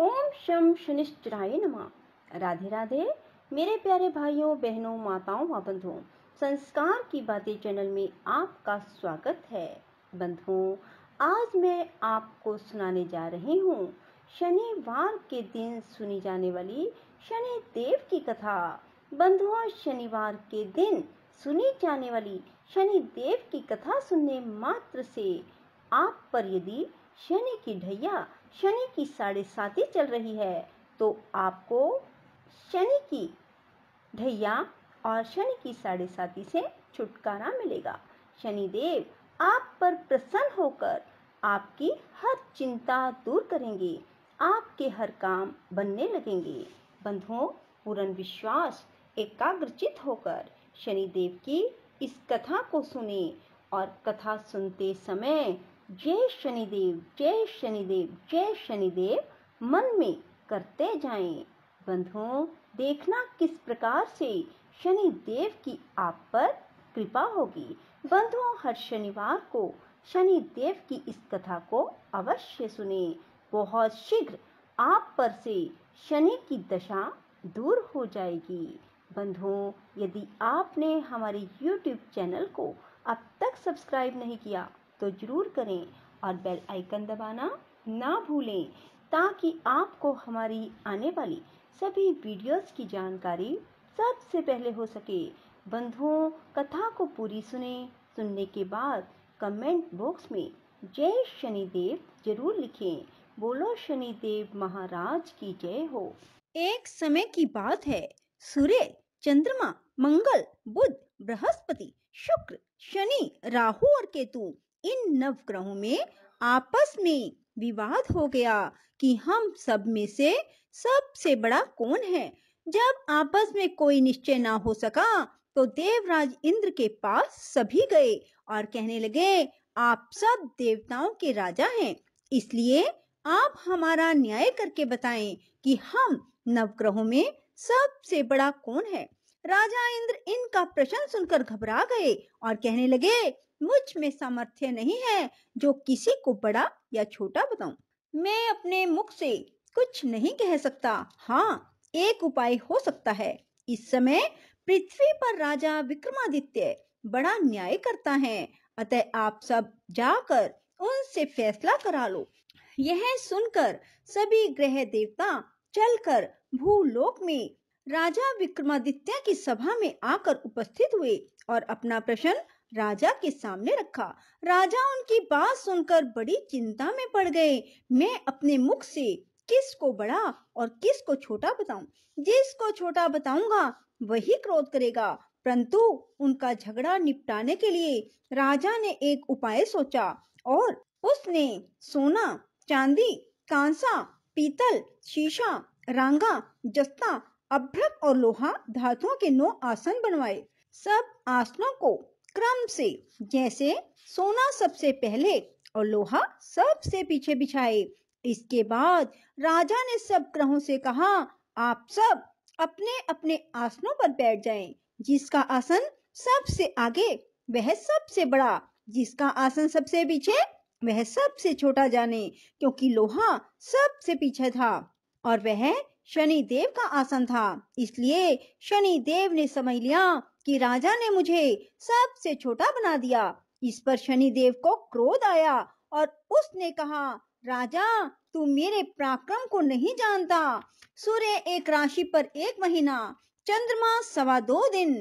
ओम शम शनिश्चराय नमः राधे राधे मेरे प्यारे भाइयों बहनों माताओं व बंधुओं संस्कार की बातें चैनल में आपका स्वागत है बंधुओं आज मैं आपको सुनाने जा रही हूँ शनिवार के दिन सुनी जाने वाली शनि देव की कथा बंधुओं शनिवार के दिन सुनी जाने वाली शनि देव की कथा सुनने मात्र से आप पर यदि शनि की ढैया शनि की साढ़े साती चल रही है तो आपको शनि की ढैया और शनि की साढ़े साती से छुटकारा मिलेगा शनिदेव आप पर प्रसन्न होकर आपकी हर चिंता दूर करेंगे आपके हर काम बनने लगेंगे बंधुओं पूर्ण विश्वास एकाग्रचित होकर शनिदेव की इस कथा को सुने और कथा सुनते समय जय शनिदेव जय शनिदेव जय शनिदेव मन में करते जाएं बंधुओं देखना किस प्रकार से शनिदेव की आप पर कृपा होगी बंधुओं हर शनिवार को शनिदेव की इस कथा को अवश्य सुने बहुत शीघ्र आप पर से शनि की दशा दूर हो जाएगी बंधुओं यदि आपने हमारे YouTube चैनल को अब तक सब्सक्राइब नहीं किया तो ज़रूर करें और बेल आइकन दबाना ना भूलें ताकि आपको हमारी आने वाली सभी वीडियोस की जानकारी सबसे पहले हो सके बंधुओं कथा को पूरी सुने सुनने के बाद कमेंट बॉक्स में जय शनिदेव जरूर लिखें बोलो शनिदेव महाराज की जय हो एक समय की बात है सूर्य चंद्रमा मंगल बुध बृहस्पति शुक्र शनि राहु और केतु इन नवग्रहों में आपस में विवाद हो गया कि हम सब में से सबसे बड़ा कौन है जब आपस में कोई निश्चय ना हो सका तो देवराज इंद्र के पास सभी गए और कहने लगे आप सब देवताओं के राजा हैं इसलिए आप हमारा न्याय करके बताएं कि हम नवग्रहों में सबसे बड़ा कौन है राजा इंद्र इनका प्रश्न सुनकर घबरा गए और कहने लगे मुझ में सामर्थ्य नहीं है जो किसी को बड़ा या छोटा बताऊं मैं अपने मुख से कुछ नहीं कह सकता हाँ एक उपाय हो सकता है इस समय पृथ्वी पर राजा विक्रमादित्य बड़ा न्याय करता है अतः आप सब जाकर उनसे फैसला करा लो यह सुनकर सभी ग्रह देवता चलकर भूलोक में राजा विक्रमादित्य की सभा में आकर उपस्थित हुए और अपना प्रश्न राजा के सामने रखा राजा उनकी बात सुनकर बड़ी चिंता में पड़ गए मैं अपने मुख से किस को बड़ा और किस को छोटा बताऊं जिसको छोटा बताऊंगा वही क्रोध करेगा परंतु उनका झगड़ा निपटाने के लिए राजा ने एक उपाय सोचा और उसने सोना चांदी कांसा पीतल शीशा रंगा जस्ता अभ्रक और लोहा धातुओं के नौ आसन बनवाए सब आसनों को क्रम से जैसे सोना सबसे पहले और लोहा सबसे पीछे बिछाए इसके बाद राजा ने सब ग्रहों से कहा आप सब अपने अपने आसनों पर बैठ जाएं। जिसका आसन सबसे आगे वह सबसे बड़ा जिसका आसन सबसे पीछे वह सबसे छोटा जाने क्योंकि लोहा सबसे पीछे था और वह शनि देव का आसन था इसलिए शनि देव ने समझ लिया कि राजा ने मुझे सबसे छोटा बना दिया इस पर शनिदेव को क्रोध आया और उसने कहा राजा तू मेरे पराक्रम को नहीं जानता सूर्य एक राशि पर एक महीना चंद्रमा सवा दो दिन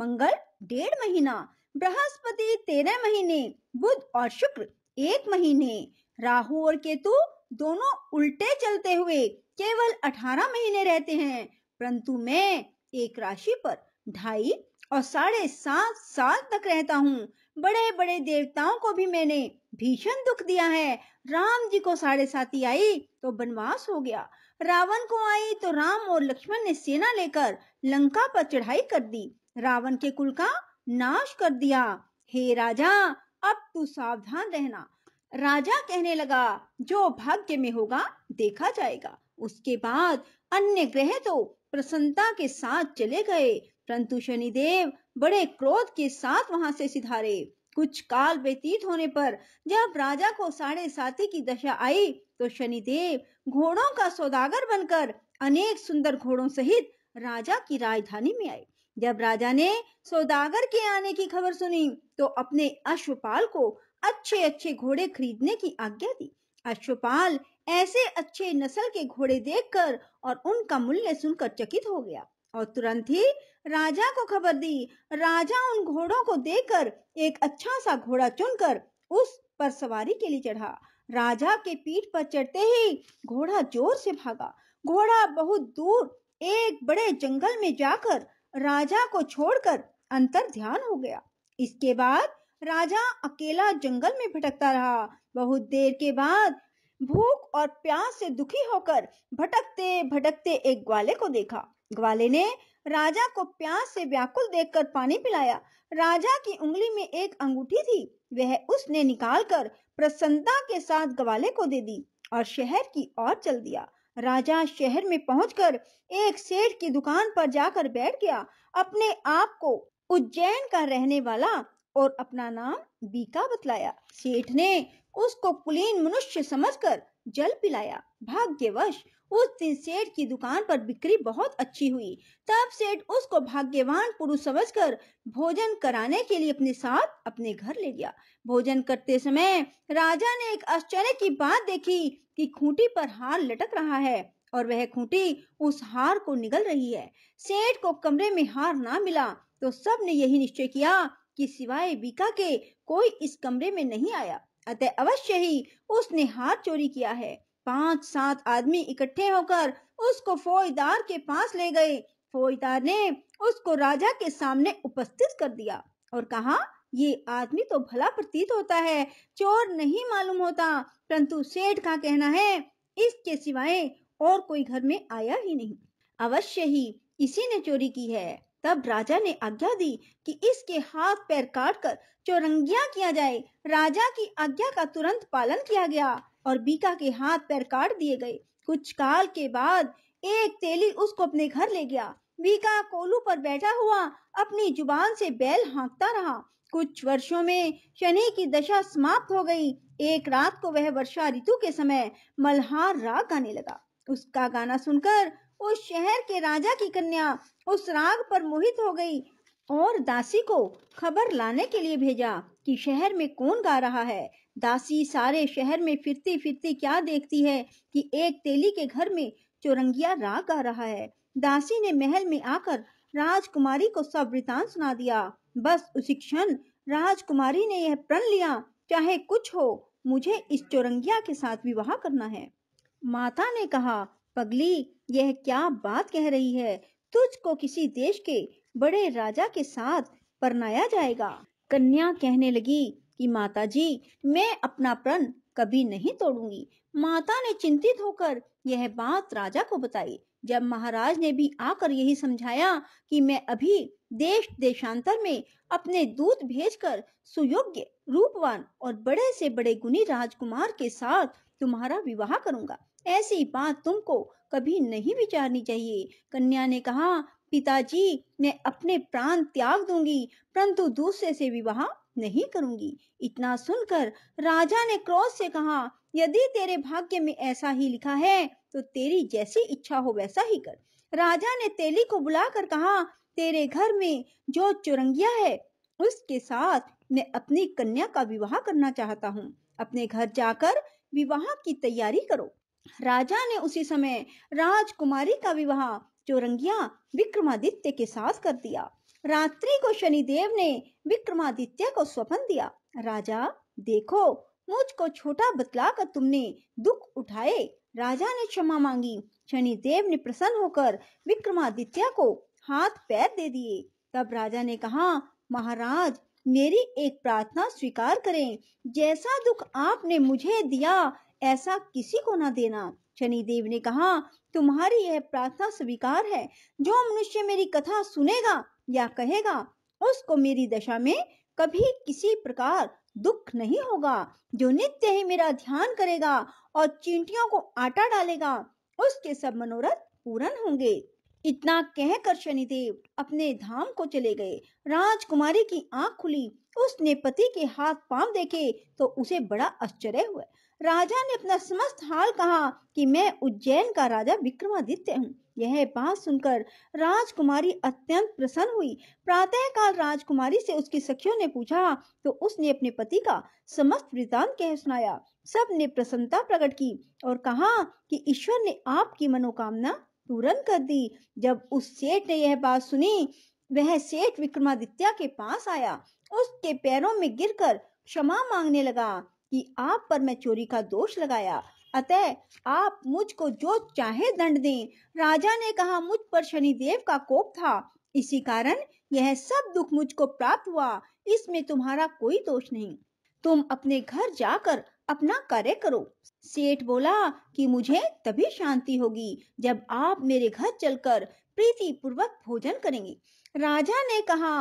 मंगल डेढ़ महीना बृहस्पति तेरह महीने बुध और शुक्र एक महीने राहु और केतु दोनों उल्टे चलते हुए केवल अठारह महीने रहते हैं परंतु मैं एक राशि पर ढाई और साढ़े सात साल तक रहता हूँ बड़े बड़े देवताओं को भी मैंने भीषण दुख दिया है राम जी को साढ़े साथी आई तो बनवास हो गया रावण को आई तो राम और लक्ष्मण ने सेना लेकर लंका पर चढ़ाई कर दी रावण के कुल का नाश कर दिया हे राजा अब तू सावधान रहना राजा कहने लगा जो भाग्य में होगा देखा जाएगा उसके बाद अन्य ग्रह तो प्रसन्नता के साथ चले गए परंतु शनिदेव बड़े क्रोध के साथ वहां से सिधारे कुछ काल व्यतीत होने पर जब राजा को साढ़े साथी की दशा आई तो शनिदेव घोड़ों का सौदागर बनकर अनेक सुंदर घोड़ों सहित राजा की राजधानी में आए जब राजा ने सौदागर के आने की खबर सुनी तो अपने अश्वपाल को अच्छे अच्छे घोड़े खरीदने की आज्ञा दी अश्वपाल ऐसे अच्छे नस्ल के घोड़े देखकर और उनका मूल्य सुनकर चकित हो गया और तुरंत ही राजा को खबर दी राजा उन घोड़ों को देकर एक अच्छा सा घोड़ा चुनकर उस पर सवारी के लिए चढ़ा राजा के पीठ पर चढ़ते ही घोड़ा जोर से भागा घोड़ा बहुत दूर एक बड़े जंगल में जाकर राजा को छोड़कर अंतर ध्यान हो गया इसके बाद राजा अकेला जंगल में भटकता रहा बहुत देर के बाद भूख और प्यास से दुखी होकर भटकते भटकते एक ग्वाले को देखा ग्वाले ने राजा को प्यास से व्याकुल देखकर पानी पिलाया राजा की उंगली में एक अंगूठी थी वह उसने निकालकर प्रसन्नता के साथ ग्वाले को दे दी और शहर की ओर चल दिया राजा शहर में पहुंचकर एक सेठ की दुकान पर जाकर बैठ गया अपने आप को उज्जैन का रहने वाला और अपना नाम बीका बतलाया सेठ ने उसको कुलीन मनुष्य समझकर जल पिलाया भाग्यवश उस दिन सेठ की दुकान पर बिक्री बहुत अच्छी हुई तब सेठ उसको भाग्यवान पुरुष समझकर भोजन कराने के लिए अपने साथ अपने घर ले गया भोजन करते समय राजा ने एक आश्चर्य की बात देखी कि खूंटी पर हार लटक रहा है और वह खूंटी उस हार को निगल रही है सेठ को कमरे में हार ना मिला तो सब ने यही निश्चय किया कि सिवाय बीका के कोई इस कमरे में नहीं आया अतः अवश्य ही उसने हार चोरी किया है पांच सात आदमी इकट्ठे होकर उसको फौजदार के पास ले गए फौजदार ने उसको राजा के सामने उपस्थित कर दिया और कहा ये आदमी तो भला प्रतीत होता है चोर नहीं मालूम होता परंतु सेठ का कहना है इसके सिवाय और कोई घर में आया ही नहीं अवश्य ही इसी ने चोरी की है तब राजा ने आज्ञा दी कि इसके हाथ पैर काट कर चौरंगिया किया जाए राजा की आज्ञा का तुरंत पालन किया गया और बीका के हाथ पैर काट दिए गए कुछ काल के बाद एक तेली उसको अपने घर ले गया बीका कोलू पर बैठा हुआ अपनी जुबान से बैल हाँकता रहा कुछ वर्षों में शनि की दशा समाप्त हो गई एक रात को वह वर्षा ऋतु के समय मल्हार राग गाने लगा उसका गाना सुनकर उस शहर के राजा की कन्या उस राग पर मोहित हो गई और दासी को खबर लाने के लिए भेजा कि शहर में कौन गा रहा है दासी सारे शहर में फिरती फिरती क्या देखती है कि एक तेली के घर में चोरंगिया राग गा रहा है दासी ने महल में आकर राजकुमारी को सब वृतान सुना दिया बस उसी क्षण राजकुमारी ने यह प्रण लिया चाहे कुछ हो मुझे इस चोरंगिया के साथ विवाह करना है माता ने कहा पगली यह क्या बात कह रही है तुझको किसी देश के बड़े राजा के साथ परनाया जाएगा कन्या कहने लगी कि माता जी मैं अपना प्रण कभी नहीं तोड़ूंगी माता ने चिंतित होकर यह बात राजा को बताई जब महाराज ने भी आकर यही समझाया कि मैं अभी देश देशांतर में अपने दूत भेजकर सुयोग्य रूपवान और बड़े से बड़े गुणी राजकुमार के साथ तुम्हारा विवाह करूंगा ऐसी बात तुमको कभी नहीं विचारनी चाहिए कन्या ने कहा पिताजी मैं अपने प्राण त्याग दूंगी परंतु दूसरे से विवाह नहीं करूंगी इतना सुनकर राजा ने क्रोध से कहा यदि तेरे भाग्य में ऐसा ही लिखा है तो तेरी जैसी इच्छा हो वैसा ही कर राजा ने तेली को बुलाकर कहा तेरे घर में जो चुरंगिया है उसके साथ मैं अपनी कन्या का विवाह करना चाहता हूँ अपने घर जाकर विवाह की तैयारी करो राजा ने उसी समय राजकुमारी का विवाह चोरंगिया विक्रमादित्य के साथ कर दिया रात्रि को शनिदेव ने विक्रमादित्य को स्वप्न दिया राजा देखो मुझको छोटा बतला कर तुमने दुख उठाए राजा ने क्षमा मांगी शनिदेव ने प्रसन्न होकर विक्रमादित्य को हाथ पैर दे दिए तब राजा ने कहा महाराज मेरी एक प्रार्थना स्वीकार करें जैसा दुख आपने मुझे दिया ऐसा किसी को ना देना शनिदेव ने कहा तुम्हारी यह प्रार्थना स्वीकार है जो मनुष्य मेरी कथा सुनेगा या कहेगा उसको मेरी दशा में कभी किसी प्रकार दुख नहीं होगा जो नित्य ही मेरा ध्यान करेगा और चींटियों को आटा डालेगा उसके सब मनोरथ पूर्ण होंगे इतना कहकर शनिदेव अपने धाम को चले गए राजकुमारी की आंख खुली उसने पति के हाथ पांव देखे तो उसे बड़ा आश्चर्य हुआ राजा ने अपना समस्त हाल कहा कि मैं उज्जैन का राजा विक्रमादित्य हूँ यह बात सुनकर राजकुमारी अत्यंत प्रसन्न हुई प्रातः काल राजकुमारी से उसकी सखियों ने पूछा तो उसने अपने पति का समस्त वृतांत कह सुनाया सब ने प्रसन्नता प्रकट की और कहा कि ईश्वर ने आपकी मनोकामना पूर्ण कर दी जब उस सेठ ने यह बात सुनी वह सेठ विक्रमादित्य के पास आया उसके पैरों में गिरकर क्षमा मांगने लगा कि आप पर मैं चोरी का दोष लगाया अतः आप मुझको जो चाहे दंड दें राजा ने कहा मुझ पर शनिदेव का कोप था इसी कारण यह सब दुख मुझको प्राप्त हुआ इसमें तुम्हारा कोई दोष नहीं तुम अपने घर जाकर अपना कार्य करो सेठ बोला कि मुझे तभी शांति होगी जब आप मेरे घर चलकर प्रीति पूर्वक भोजन करेंगे राजा ने कहा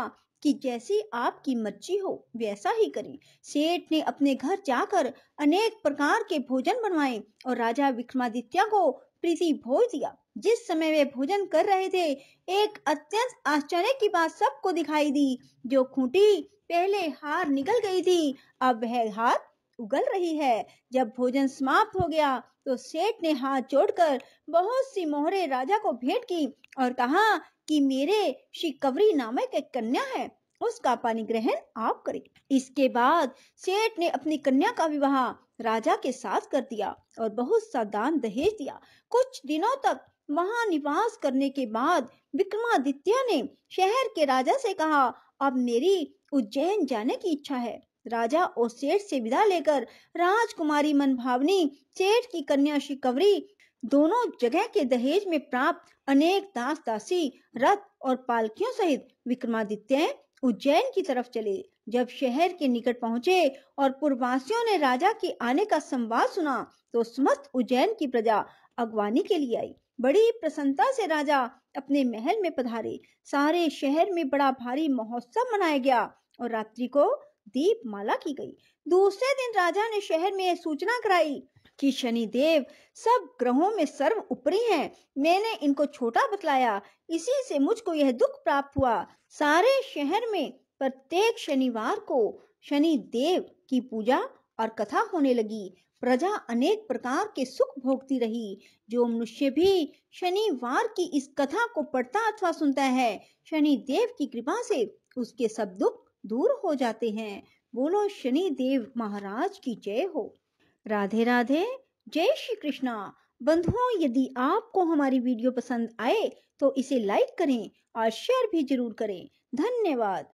कि जैसी आपकी मर्जी हो वैसा ही करें सेठ ने अपने घर जाकर अनेक प्रकार के भोजन बनवाए और राजा विक्रमादित्य को प्रीति भोज दिया जिस समय वे भोजन कर रहे थे एक अत्यंत आश्चर्य की बात सबको दिखाई दी जो खूंटी पहले हार निकल गई थी अब वह हार उगल रही है जब भोजन समाप्त हो गया तो सेठ ने हाथ जोड़कर बहुत सी मोहरे राजा को भेंट की और कहा कि मेरे शिकवरी नामक एक कन्या है उसका पानी ग्रहण आप करें इसके बाद सेठ ने अपनी कन्या का विवाह राजा के साथ कर दिया और बहुत सा दान दहेज दिया कुछ दिनों तक वहाँ निवास करने के बाद विक्रमादित्य ने शहर के राजा से कहा अब मेरी उज्जैन जाने की इच्छा है राजा और सेठ से विदा लेकर राजकुमारी मनभावनी सेठ की कन्या शिकवरी दोनों जगह के दहेज में प्राप्त अनेक दास दासी रथ और पालकियों सहित विक्रमादित्य उज्जैन की तरफ चले जब शहर के निकट पहुंचे और पूर्ववासियों ने राजा के आने का संवाद सुना तो समस्त उज्जैन की प्रजा अगवानी के लिए आई बड़ी प्रसन्नता से राजा अपने महल में पधारे सारे शहर में बड़ा भारी महोत्सव मनाया गया और रात्रि को दीप माला की गई दूसरे दिन राजा ने शहर में यह सूचना कराई कि शनिदेव सब ग्रहों में सर्व उपरी हैं। मैंने इनको छोटा बतलाया इसी से मुझको यह दुख प्राप्त हुआ सारे शहर में प्रत्येक शनिवार को शनि देव की पूजा और कथा होने लगी प्रजा अनेक प्रकार के सुख भोगती रही जो मनुष्य भी शनिवार की इस कथा को पढ़ता अथवा सुनता है शनि देव की कृपा से उसके सब दुख दूर हो जाते हैं बोलो शनि देव महाराज की जय हो राधे राधे जय श्री कृष्णा बंधुओं यदि आपको हमारी वीडियो पसंद आए तो इसे लाइक करें और शेयर भी जरूर करें धन्यवाद